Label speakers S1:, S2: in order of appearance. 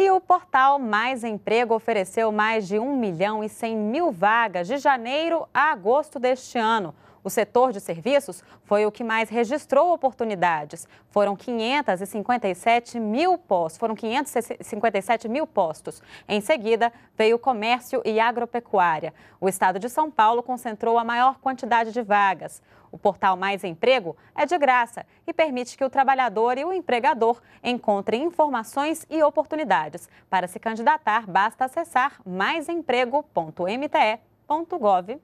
S1: E o portal Mais Emprego ofereceu mais de 1 milhão e 100 mil vagas de janeiro a agosto deste ano. O setor de serviços foi o que mais registrou oportunidades. Foram 557 mil postos, foram 557 mil postos. Em seguida, veio o comércio e agropecuária. O estado de São Paulo concentrou a maior quantidade de vagas. O portal Mais Emprego é de graça e permite que o trabalhador e o empregador encontrem informações e oportunidades. Para se candidatar, basta acessar maisemprego.mte.gov.br.